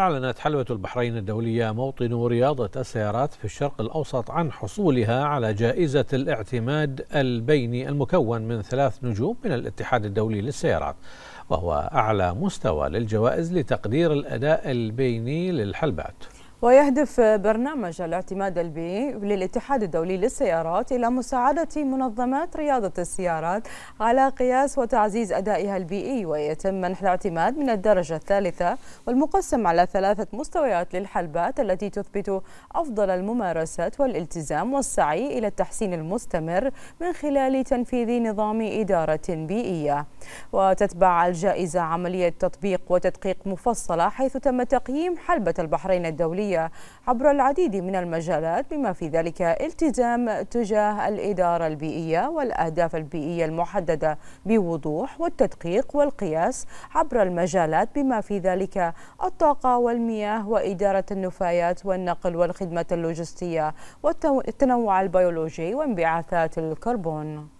أعلنت حلوة البحرين الدولية موطن رياضة السيارات في الشرق الأوسط عن حصولها على جائزة الاعتماد البيني المكون من ثلاث نجوم من الاتحاد الدولي للسيارات وهو أعلى مستوى للجوائز لتقدير الأداء البيني للحلبات ويهدف برنامج الاعتماد البيئي للاتحاد الدولي للسيارات إلى مساعدة منظمات رياضة السيارات على قياس وتعزيز أدائها البيئي ويتم منح الاعتماد من الدرجة الثالثة والمقسم على ثلاثة مستويات للحلبات التي تثبت أفضل الممارسات والالتزام والسعي إلى التحسين المستمر من خلال تنفيذ نظام إدارة بيئية وتتبع الجائزة عملية تطبيق وتدقيق مفصلة حيث تم تقييم حلبة البحرين الدولية الدولية عبر العديد من المجالات بما في ذلك التزام تجاه الإدارة البيئية والأهداف البيئية المحددة بوضوح والتدقيق والقياس عبر المجالات بما في ذلك الطاقة والمياه وإدارة النفايات والنقل والخدمة اللوجستية والتنوع البيولوجي وانبعاثات الكربون